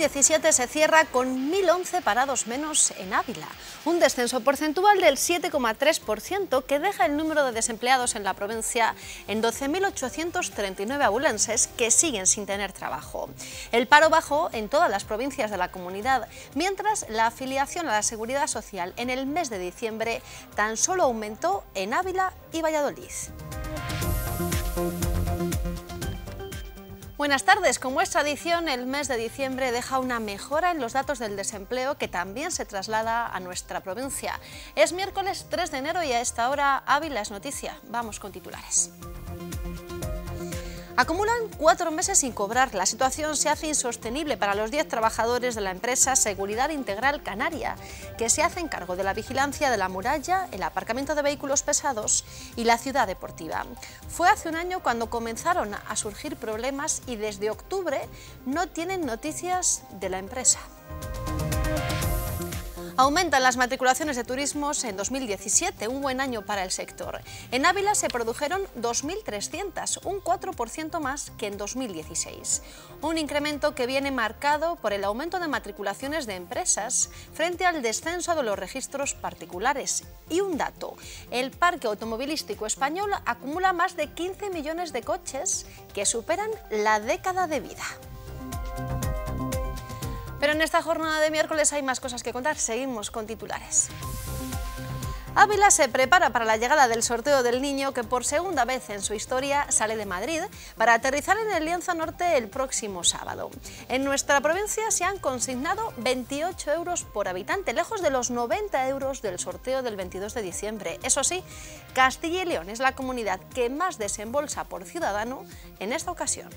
2017 se cierra con 1.011 parados menos en Ávila, un descenso porcentual del 7,3% que deja el número de desempleados en la provincia en 12.839 abulenses que siguen sin tener trabajo. El paro bajó en todas las provincias de la comunidad, mientras la afiliación a la seguridad social en el mes de diciembre tan solo aumentó en Ávila y Valladolid. Buenas tardes. Como es tradición, el mes de diciembre deja una mejora en los datos del desempleo que también se traslada a nuestra provincia. Es miércoles 3 de enero y a esta hora Ávila es noticia. Vamos con titulares. Acumulan cuatro meses sin cobrar. La situación se hace insostenible para los 10 trabajadores de la empresa Seguridad Integral Canaria, que se hacen cargo de la vigilancia de la muralla, el aparcamiento de vehículos pesados y la ciudad deportiva. Fue hace un año cuando comenzaron a surgir problemas y desde octubre no tienen noticias de la empresa. Aumentan las matriculaciones de turismos en 2017, un buen año para el sector. En Ávila se produjeron 2.300, un 4% más que en 2016. Un incremento que viene marcado por el aumento de matriculaciones de empresas frente al descenso de los registros particulares. Y un dato, el parque automovilístico español acumula más de 15 millones de coches que superan la década de vida. Pero en esta jornada de miércoles hay más cosas que contar. Seguimos con titulares. Ávila se prepara para la llegada del sorteo del niño que por segunda vez en su historia sale de Madrid para aterrizar en el Lienzo Norte el próximo sábado. En nuestra provincia se han consignado 28 euros por habitante, lejos de los 90 euros del sorteo del 22 de diciembre. Eso sí, Castilla y León es la comunidad que más desembolsa por ciudadano en esta ocasión.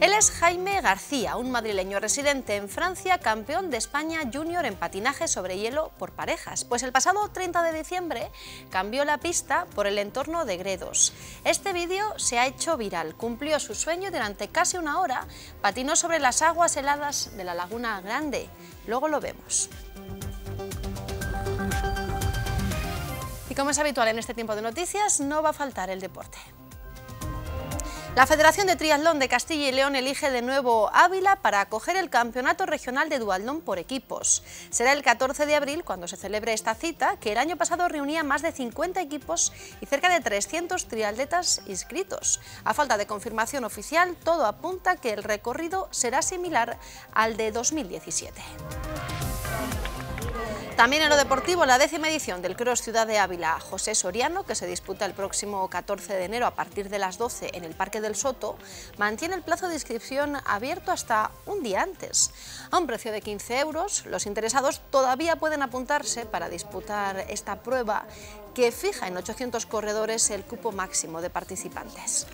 Él es Jaime García, un madrileño residente en Francia, campeón de España junior en patinaje sobre hielo por parejas, pues el pasado 30 de diciembre cambió la pista por el entorno de Gredos. Este vídeo se ha hecho viral, cumplió su sueño y durante casi una hora patinó sobre las aguas heladas de la Laguna Grande. Luego lo vemos. Y como es habitual en este tiempo de noticias, no va a faltar el deporte. La Federación de Triatlón de Castilla y León elige de nuevo Ávila para acoger el Campeonato Regional de Dualdón por equipos. Será el 14 de abril cuando se celebre esta cita, que el año pasado reunía más de 50 equipos y cerca de 300 triatletas inscritos. A falta de confirmación oficial, todo apunta que el recorrido será similar al de 2017. También en lo deportivo, la décima edición del Cross Ciudad de Ávila José Soriano, que se disputa el próximo 14 de enero a partir de las 12 en el Parque del Soto, mantiene el plazo de inscripción abierto hasta un día antes. A un precio de 15 euros, los interesados todavía pueden apuntarse para disputar esta prueba que fija en 800 corredores el cupo máximo de participantes.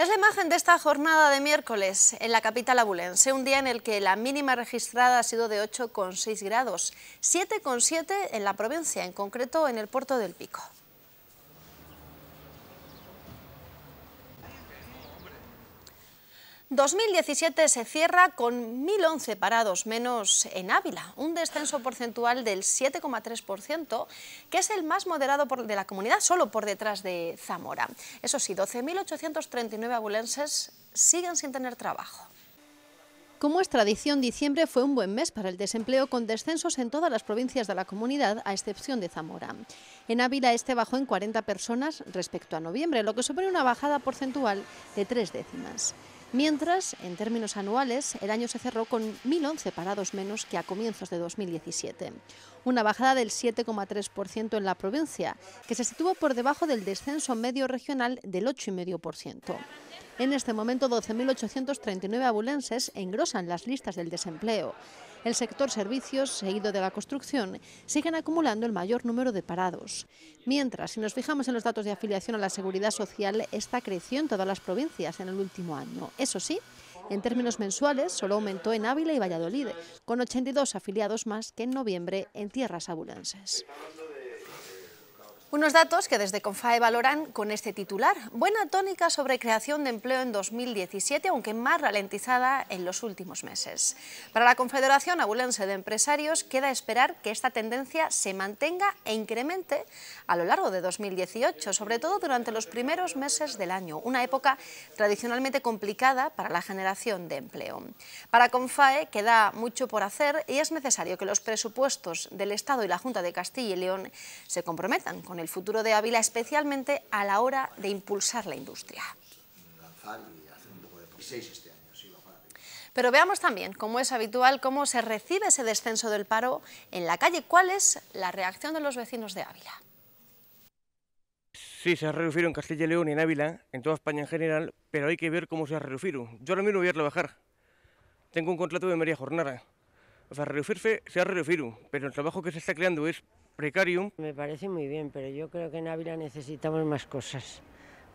Es la imagen de esta jornada de miércoles en la capital abulense, un día en el que la mínima registrada ha sido de 8,6 grados, 7,7 en la provincia, en concreto en el puerto del Pico. 2017 se cierra con 1.011 parados menos en Ávila, un descenso porcentual del 7,3%, que es el más moderado de la comunidad, solo por detrás de Zamora. Eso sí, 12.839 abulenses siguen sin tener trabajo. Como es tradición, diciembre fue un buen mes para el desempleo con descensos en todas las provincias de la comunidad, a excepción de Zamora. En Ávila este bajó en 40 personas respecto a noviembre, lo que supone una bajada porcentual de tres décimas. Mientras, en términos anuales, el año se cerró con 1.011 parados menos que a comienzos de 2017. Una bajada del 7,3% en la provincia, que se situó por debajo del descenso medio regional del 8,5%. En este momento, 12.839 abulenses engrosan las listas del desempleo el sector servicios, seguido de la construcción, siguen acumulando el mayor número de parados. Mientras, si nos fijamos en los datos de afiliación a la seguridad social, esta creció en todas las provincias en el último año. Eso sí, en términos mensuales, solo aumentó en Ávila y Valladolid, con 82 afiliados más que en noviembre en tierras abulenses. Unos datos que desde CONFAE valoran con este titular. Buena tónica sobre creación de empleo en 2017, aunque más ralentizada en los últimos meses. Para la Confederación Abulense de Empresarios queda esperar que esta tendencia se mantenga e incremente a lo largo de 2018, sobre todo durante los primeros meses del año, una época tradicionalmente complicada para la generación de empleo. Para CONFAE queda mucho por hacer y es necesario que los presupuestos del Estado y la Junta de Castilla y León se comprometan con el futuro de Ávila, especialmente a la hora de impulsar la industria. Este pero veamos también, como es habitual, cómo se recibe ese descenso del paro en la calle. ¿Cuál es la reacción de los vecinos de Ávila? Sí, se ha reducido en Castilla y León y en Ávila, en toda España en general, pero hay que ver cómo se ha reducido. Yo ahora mismo voy a trabajar. Tengo un contrato de María jornada. O sea, reducirse se ha reducido, pero el trabajo que se está creando es me parece muy bien, pero yo creo que en Ávila necesitamos más cosas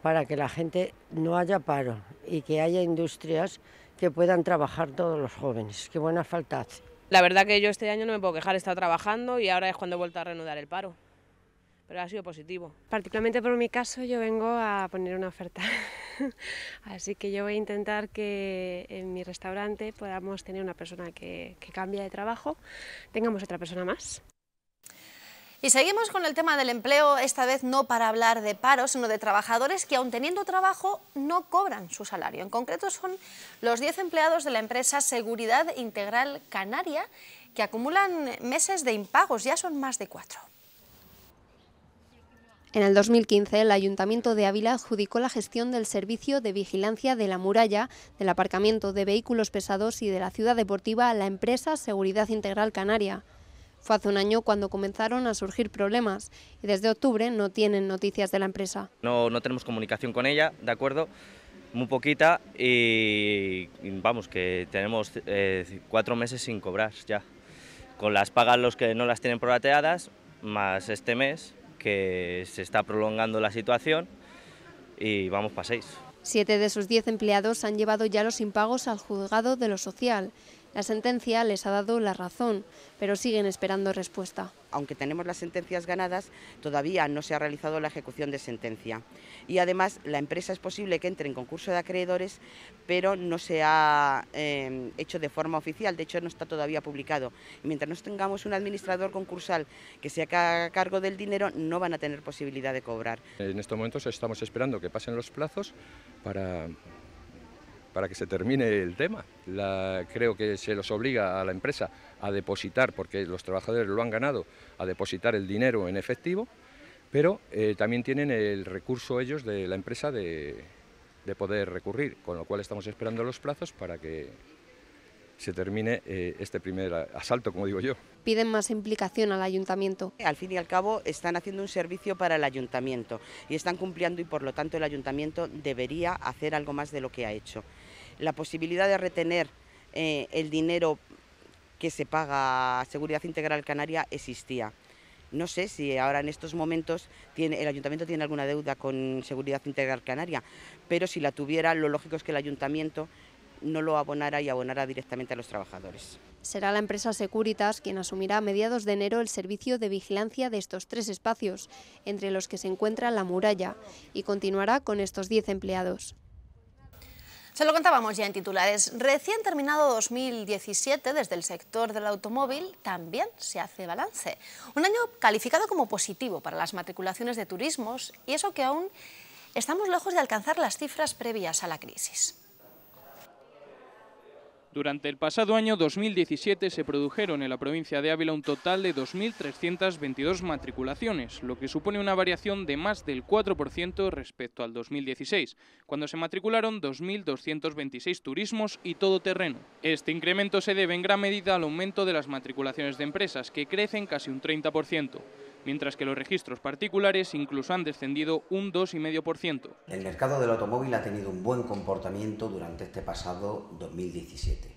para que la gente no haya paro y que haya industrias que puedan trabajar todos los jóvenes. Qué buena falta La verdad que yo este año no me puedo quejar, he estado trabajando y ahora es cuando he vuelto a reanudar el paro. Pero ha sido positivo. Particularmente por mi caso, yo vengo a poner una oferta. Así que yo voy a intentar que en mi restaurante podamos tener una persona que, que cambia de trabajo, tengamos otra persona más. Y seguimos con el tema del empleo, esta vez no para hablar de paros, sino de trabajadores que aun teniendo trabajo no cobran su salario. En concreto son los 10 empleados de la empresa Seguridad Integral Canaria que acumulan meses de impagos, ya son más de cuatro. En el 2015, el Ayuntamiento de Ávila adjudicó la gestión del servicio de vigilancia de la muralla, del aparcamiento de vehículos pesados y de la ciudad deportiva a la empresa Seguridad Integral Canaria. Fue hace un año cuando comenzaron a surgir problemas y desde octubre no tienen noticias de la empresa. No, no tenemos comunicación con ella, ¿de acuerdo? Muy poquita y vamos, que tenemos eh, cuatro meses sin cobrar ya. Con las pagas los que no las tienen prorrateadas, más este mes que se está prolongando la situación y vamos para seis. Siete de sus diez empleados han llevado ya los impagos al juzgado de lo social la sentencia les ha dado la razón, pero siguen esperando respuesta. Aunque tenemos las sentencias ganadas, todavía no se ha realizado la ejecución de sentencia. Y además, la empresa es posible que entre en concurso de acreedores, pero no se ha eh, hecho de forma oficial, de hecho no está todavía publicado. mientras no tengamos un administrador concursal que se haga cargo del dinero, no van a tener posibilidad de cobrar. En estos momentos estamos esperando que pasen los plazos para para que se termine el tema. creo que se los obliga a la empresa a depositar, porque los trabajadores lo han ganado, a depositar el dinero en efectivo, pero eh, también tienen el recurso ellos de la empresa de, poder recurrir, con lo cual estamos esperando los plazos para que se termine eh, este primer asalto, como digo yo. Piden más implicación al ayuntamiento. Al fin y al cabo están haciendo un servicio para el ayuntamiento y están cumpliendo y por lo tanto el ayuntamiento debería hacer algo más de lo que ha hecho la posibilidad de retener eh, el dinero que se paga a Seguridad Integral Canaria existía. No sé si ahora en estos momentos el ayuntamiento tiene alguna deuda con Seguridad Integral Canaria, pero si la tuviera, lo lógico es que el ayuntamiento no lo abonara y abonara directamente a los trabajadores. Será la empresa Securitas quien asumirá a mediados de enero el servicio de vigilancia de estos tres espacios, entre los que se encuentra la muralla, y continuará con estos 10 empleados. Se lo contábamos ya en titulares. Recién terminado 2017, desde el sector del automóvil también se hace balance. Un año calificado como positivo para las matriculaciones de turismos y eso que aún estamos lejos de alcanzar las cifras previas a la crisis. Durante el pasado año 2017 se produjeron en la provincia de Ávila un total de 2.322 matriculaciones, lo que supone una variación de más del 4% respecto al 2016, cuando se matricularon 2.226 turismos y todoterreno. Este incremento se debe en gran medida al aumento de las matriculaciones de empresas, que crecen casi un 30% mientras que los registros particulares incluso han descendido un 2,5%. El mercado del automóvil ha tenido un buen comportamiento durante este pasado 2017.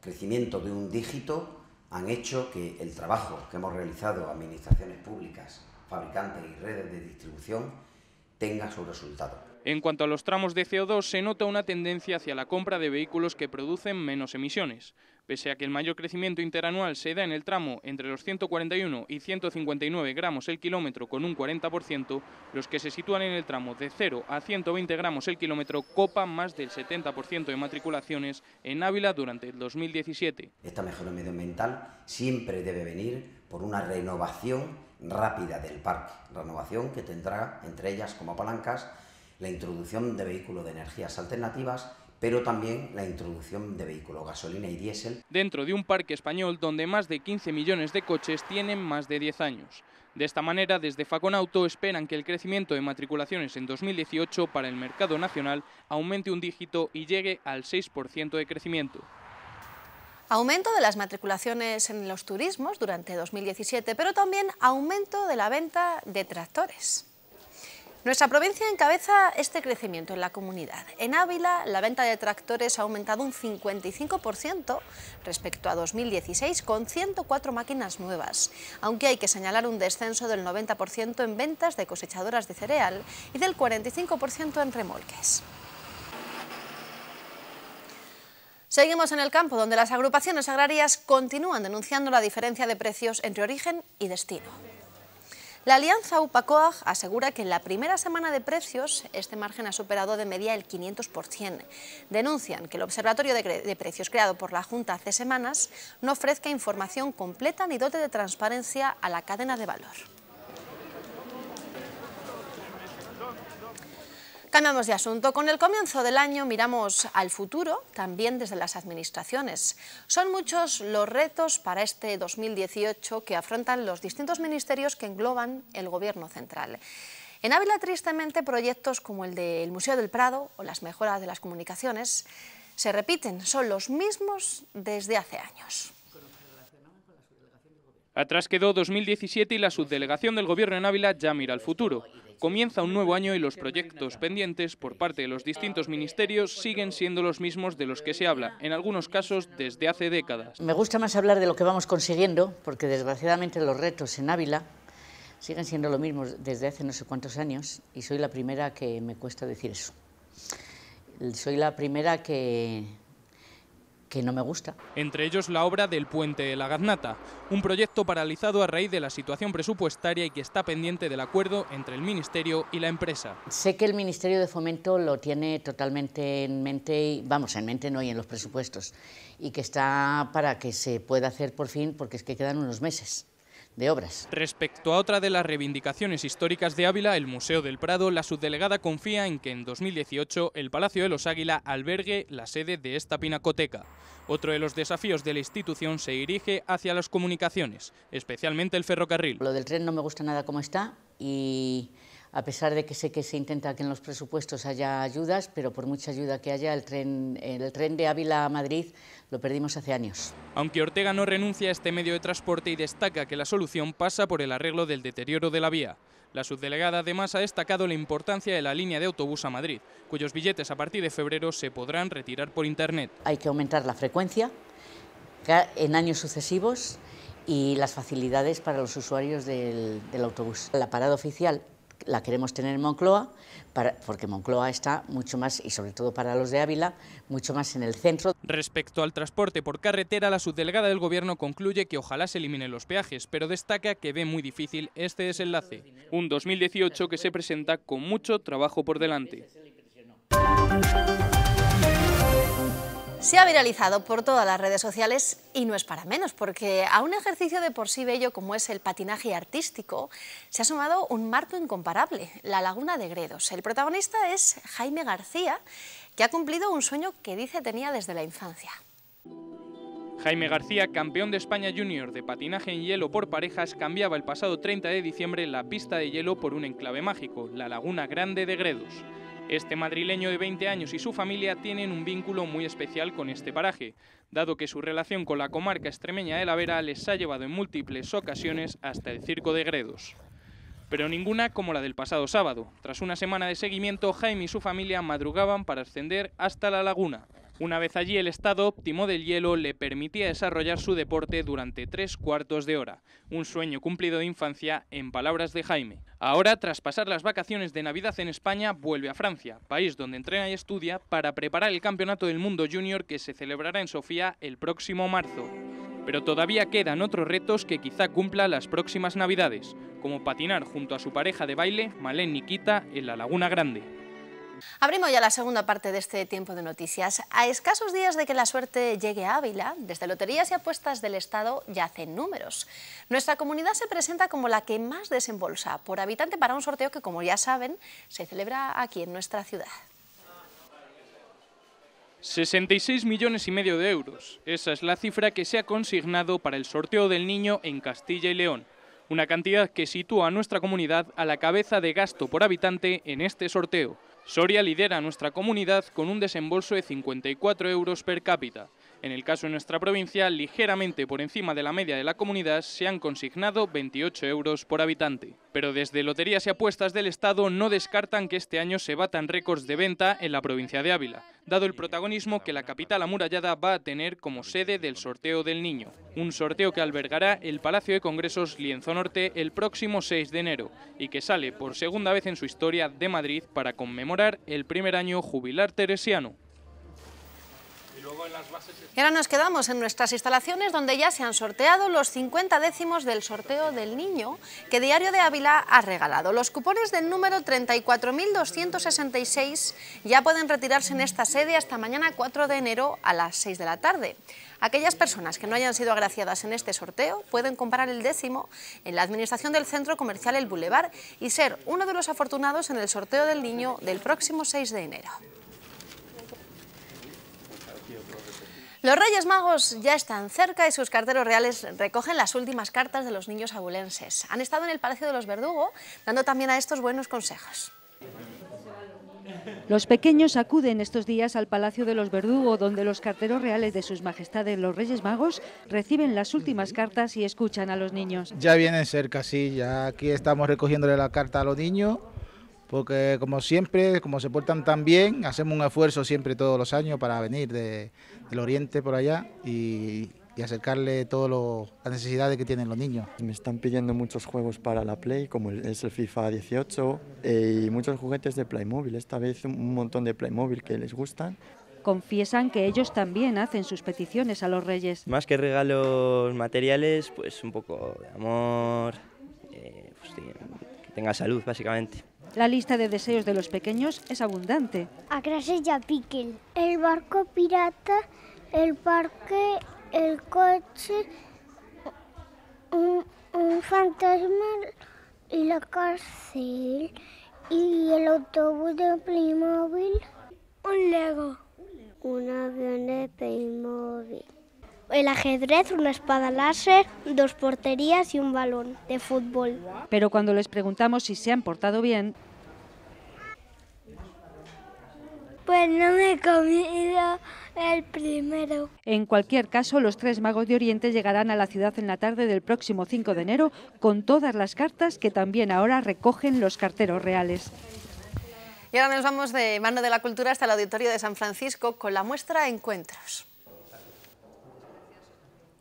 Crecimiento de un dígito han hecho que el trabajo que hemos realizado administraciones públicas, fabricantes y redes de distribución tenga su resultado. En cuanto a los tramos de CO2, se nota una tendencia hacia la compra de vehículos que producen menos emisiones. Pese a que el mayor crecimiento interanual se da en el tramo entre los 141 y 159 gramos el kilómetro con un 40%, los que se sitúan en el tramo de 0 a 120 gramos el kilómetro copan más del 70% de matriculaciones en Ávila durante el 2017. Esta mejora medioambiental siempre debe venir por una renovación rápida del parque, renovación que tendrá entre ellas como palancas la introducción de vehículos de energías alternativas pero también la introducción de vehículos gasolina y diésel. Dentro de un parque español donde más de 15 millones de coches tienen más de 10 años. De esta manera, desde auto esperan que el crecimiento de matriculaciones en 2018 para el mercado nacional aumente un dígito y llegue al 6% de crecimiento. Aumento de las matriculaciones en los turismos durante 2017, pero también aumento de la venta de tractores. Nuestra provincia encabeza este crecimiento en la comunidad. En Ávila, la venta de tractores ha aumentado un 55% respecto a 2016, con 104 máquinas nuevas, aunque hay que señalar un descenso del 90% en ventas de cosechadoras de cereal y del 45% en remolques. Seguimos en el campo, donde las agrupaciones agrarias continúan denunciando la diferencia de precios entre origen y destino. La alianza UPACOAG asegura que en la primera semana de precios este margen ha superado de media el 500%. Denuncian que el observatorio de, precios creado por la Junta hace semanas no ofrezca información completa ni dote de transparencia a la cadena de valor. Cambiamos de asunto. Con el comienzo del año miramos al futuro, también desde las administraciones. Son muchos los retos para este 2018 que afrontan los distintos ministerios que engloban el Gobierno central. En Ávila, tristemente, proyectos como el del Museo del Prado o las mejoras de las comunicaciones se repiten, son los mismos desde hace años. Atrás quedó 2017 y la subdelegación del Gobierno en Ávila ya mira al futuro. Comienza un nuevo año y los proyectos pendientes por parte de los distintos ministerios siguen siendo los mismos de los que se habla, en algunos casos desde hace décadas. Me gusta más hablar de lo que vamos consiguiendo, porque desgraciadamente los retos en Ávila siguen siendo los mismos desde hace no sé cuántos años y soy la primera que me cuesta decir eso. Soy la primera que que no me gusta. Entre ellos la obra del puente de la Gaznata, un proyecto paralizado a raíz de la situación presupuestaria y que está pendiente del acuerdo entre el Ministerio y la empresa. Sé que el Ministerio de Fomento lo tiene totalmente en mente, vamos, en mente no y en los presupuestos, y que está para que se pueda hacer por fin porque es que quedan unos meses obras. Respecto a otra de las reivindicaciones históricas de Ávila, el Museo del Prado, la subdelegada confía en que en 2018 el Palacio de los Águila albergue la sede de esta pinacoteca. Otro de los desafíos de la institución se dirige hacia las comunicaciones, especialmente el ferrocarril. Lo del tren no me gusta nada como está y a pesar de que sé que se intenta que en los presupuestos haya ayudas, pero por mucha ayuda que haya, el tren, de Ávila a Madrid lo perdimos hace años. Aunque Ortega no renuncia a este medio de transporte y destaca que la solución pasa por el arreglo del deterioro de la vía. La subdelegada además ha destacado la importancia de la línea de autobús a Madrid, cuyos billetes a partir de febrero se podrán retirar por Internet. Hay que aumentar la frecuencia en años sucesivos y las facilidades para los usuarios del, del autobús. La parada oficial la queremos tener en Moncloa, porque Moncloa está mucho más, y sobre todo para los de Ávila, mucho más en el centro. Respecto al transporte por carretera, la subdelegada del Gobierno concluye que ojalá se eliminen los peajes, pero destaca que ve muy difícil este desenlace. Un 2018 que se presenta con mucho trabajo por delante. Se ha viralizado por todas las redes sociales y no es para menos, porque a un ejercicio de por sí bello como es el patinaje artístico se ha sumado un marco incomparable, la Laguna de Gredos. El protagonista es Jaime García, que ha cumplido un sueño que dice tenía desde la infancia. Jaime García, campeón de España Junior de patinaje en hielo por parejas, cambiaba el pasado 30 de diciembre la pista de hielo por un enclave mágico, la Laguna Grande de Gredos. Este madrileño de 20 años y su familia tienen un vínculo muy especial con este paraje, dado que su relación con la comarca extremeña de la Vera les ha llevado en múltiples ocasiones hasta el Circo de Gredos. Pero ninguna como la del pasado sábado. Tras una semana de seguimiento, Jaime y su familia madrugaban para ascender hasta la laguna. Una vez allí, el estado óptimo del hielo le permitía desarrollar su deporte durante tres cuartos de hora, un sueño cumplido de infancia en palabras de Jaime. Ahora, tras pasar las vacaciones de Navidad en España, vuelve a Francia, país donde entrena y estudia, para preparar el Campeonato del Mundo Junior que se celebrará en Sofía el próximo marzo. Pero todavía quedan otros retos que quizá cumpla las próximas Navidades, como patinar junto a su pareja de baile, Malén Nikita, en la Laguna Grande. Abrimos ya la segunda parte de este tiempo de noticias. A escasos días de que la suerte llegue a Ávila, desde Loterías y Apuestas del Estado ya hacen números. Nuestra comunidad se presenta como la que más desembolsa por habitante para un sorteo que, como ya saben, se celebra aquí en nuestra ciudad. 66 millones y medio de euros. Esa es la cifra que se ha consignado para el sorteo del niño en Castilla y León. Una cantidad que sitúa a nuestra comunidad a la cabeza de gasto por habitante en este sorteo. Soria lidera a nuestra comunidad con un desembolso de 54 euros per cápita, en el caso de nuestra provincia, ligeramente por encima de la media de la comunidad, se han consignado 28 euros por habitante. Pero desde Loterías y Apuestas del Estado no descartan que este año se batan récords de venta en la provincia de Ávila, dado el protagonismo que la capital amurallada va a tener como sede del sorteo del niño, un sorteo que albergará el Palacio de Congresos Lienzo Norte el próximo 6 de enero y que sale por segunda vez en su historia de Madrid para conmemorar el primer año jubilar teresiano. Y ahora nos quedamos en nuestras instalaciones donde ya se han sorteado los 50 décimos del sorteo del niño que Diario de Ávila ha regalado. Los cupones del número 34.266 ya pueden retirarse en esta sede hasta mañana 4 de enero a las 6 de la tarde. Aquellas personas que no hayan sido agraciadas en este sorteo pueden comprar el décimo en la administración del Centro Comercial El Boulevard y ser uno de los afortunados en el sorteo del niño del próximo 6 de enero. Los Reyes Magos ya están cerca y sus carteros reales recogen las últimas cartas de los niños abulenses. Han estado en el Palacio de los Verdugo dando también a estos buenos consejos. Los pequeños acuden estos días al Palacio de los Verdugo, donde los carteros reales de sus majestades los Reyes Magos reciben las últimas cartas y escuchan a los niños. Ya vienen cerca, sí, ya aquí estamos recogiéndole la carta a los niños porque como siempre, como se portan tan bien, hacemos un esfuerzo siempre todos los años para venir del oriente por allá y, acercarle todas las necesidades que tienen los niños. Me están pidiendo muchos juegos para la Play, como es el FIFA 18, eh, y muchos juguetes de Playmobil, esta vez un montón de Playmobil que les gustan. Confiesan que ellos también hacen sus peticiones a los reyes. Más que regalos materiales, pues un poco de amor, eh, pues, que tenga salud básicamente. La lista de deseos de los pequeños es abundante. A clases ya piquen. El barco pirata, el parque, el coche, un, un fantasma y la cárcel y el autobús de Playmobil, un Lego, un avión de Playmobil el ajedrez, una espada láser, dos porterías y un balón de fútbol. Pero cuando les preguntamos si se han portado bien... Pues no me he comido el primero. En cualquier caso, los tres magos de Oriente llegarán a la ciudad en la tarde del próximo 5 de enero con todas las cartas que también ahora recogen los carteros reales. Y ahora nos vamos de mano de la cultura hasta el auditorio de San Francisco con la muestra Encuentros.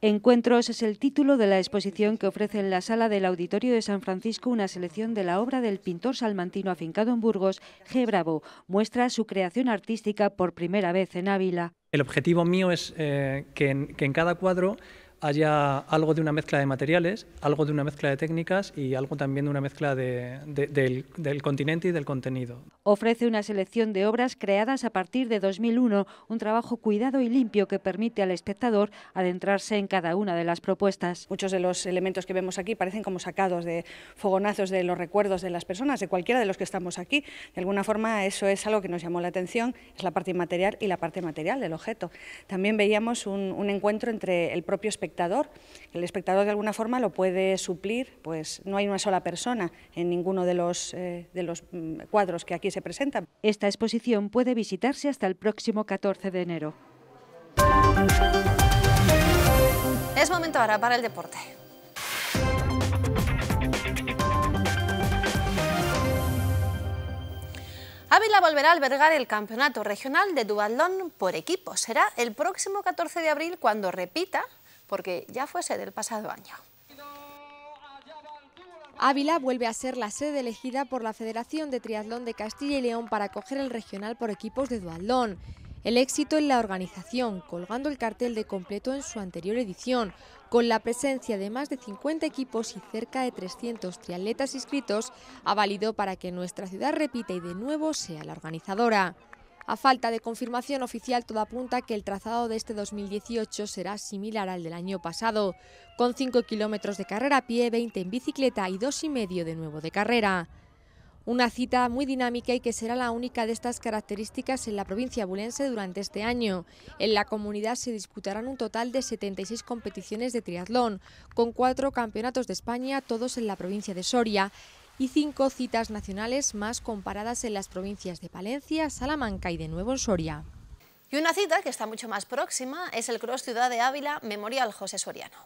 Encuentros es el título de la exposición que ofrece en la sala del Auditorio de San Francisco una selección de la obra del pintor salmantino afincado en Burgos, G. Bravo. Muestra su creación artística por primera vez en Ávila. El objetivo mío es eh, que en cada cuadro haya algo de una mezcla de materiales, algo de una mezcla de técnicas y algo también de una mezcla del, continente y del contenido. Ofrece una selección de obras creadas a partir de 2001, un trabajo cuidado y limpio que permite al espectador adentrarse en cada una de las propuestas. Muchos de los elementos que vemos aquí parecen como sacados de fogonazos de los recuerdos de las personas, de cualquiera de los que estamos aquí. De alguna forma eso es algo que nos llamó la atención, es la parte inmaterial y la parte material del objeto. También veíamos un, un encuentro entre el propio espectador el espectador de alguna forma lo puede suplir, pues no hay una sola persona en ninguno de los, eh, de los mm, cuadros que aquí se presentan. Esta exposición puede visitarse hasta el próximo 14 de enero. Es momento ahora para el deporte. Ávila volverá a albergar el Campeonato Regional de Duatlón por equipo. Será el próximo 14 de abril cuando repita porque ya fuese del pasado año. Ávila vuelve a ser la sede elegida por la Federación de Triatlón de Castilla y León para acoger el regional por equipos de Dualdón. El éxito en la organización, colgando el cartel de completo en su anterior edición, con la presencia de más de 50 equipos y cerca de 300 triatletas inscritos, ha valido para que nuestra ciudad repita y de nuevo sea la organizadora. A falta de confirmación oficial, todo apunta que el trazado de este 2018 será similar al del año pasado, con 5 kilómetros de carrera a pie, 20 en bicicleta y dos y medio de nuevo de carrera. Una cita muy dinámica y que será la única de estas características en la provincia bulense durante este año. En la comunidad se disputarán un total de 76 competiciones de triatlón, con cuatro campeonatos de España, todos en la provincia de Soria, y cinco citas nacionales más comparadas en las provincias de Palencia, Salamanca y de nuevo en Soria. Y una cita que está mucho más próxima es el Cross Ciudad de Ávila Memorial José Soriano.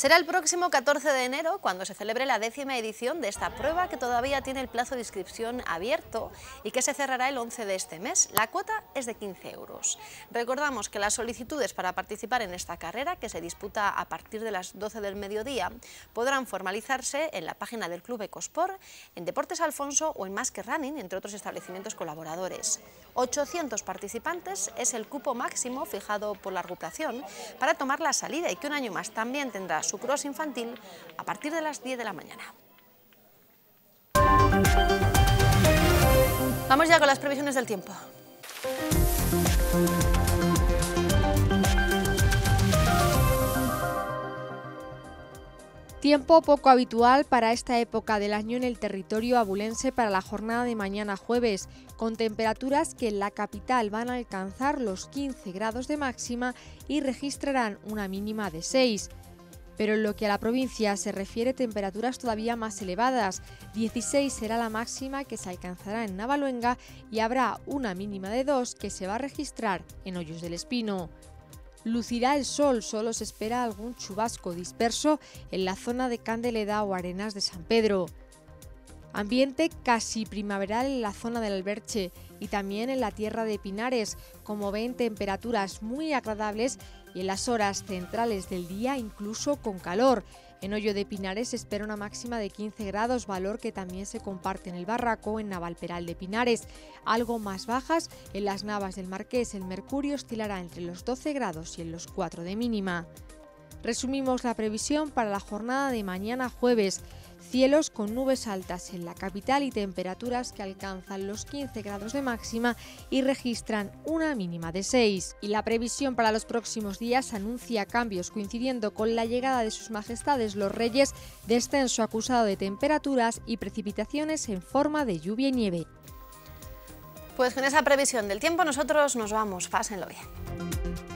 Será el próximo 14 de enero cuando se celebre la décima edición de esta prueba que todavía tiene el plazo de inscripción abierto y que se cerrará el 11 de este mes. La cuota es de 15 euros. Recordamos que las solicitudes para participar en esta carrera, que se disputa a partir de las 12 del mediodía, podrán formalizarse en la página del Club Ecosport, en Deportes Alfonso o en Más que Running, entre otros establecimientos colaboradores. 800 participantes es el cupo máximo fijado por la agrupación para tomar la salida y que un año más también tendrá su cross infantil a partir de las 10 de la mañana. Vamos ya con las previsiones del tiempo. Tiempo poco habitual para esta época del año en el territorio abulense para la jornada de mañana jueves, con temperaturas que en la capital van a alcanzar los 15 grados de máxima y registrarán una mínima de 6 pero en lo que a la provincia se refiere temperaturas todavía más elevadas. 16 será la máxima que se alcanzará en Navaluenga y habrá una mínima de 2 que se va a registrar en Hoyos del Espino. Lucirá el sol, solo se espera algún chubasco disperso en la zona de Candeleda o Arenas de San Pedro. Ambiente casi primaveral en la zona del Alberche y también en la tierra de Pinares, como ven temperaturas muy agradables y en las horas centrales del día incluso con calor. En Hoyo de Pinares se espera una máxima de 15 grados, valor que también se comparte en el Barraco, en Navalperal de Pinares. Algo más bajas, en las Navas del Marqués el mercurio oscilará entre los 12 grados y en los 4 de mínima. Resumimos la previsión para la jornada de mañana jueves. Cielos con nubes altas en la capital y temperaturas que alcanzan los 15 grados de máxima y registran una mínima de 6. Y la previsión para los próximos días anuncia cambios coincidiendo con la llegada de sus majestades los reyes, descenso acusado de temperaturas y precipitaciones en forma de lluvia y nieve. Pues con esa previsión del tiempo nosotros nos vamos, pásenlo bien.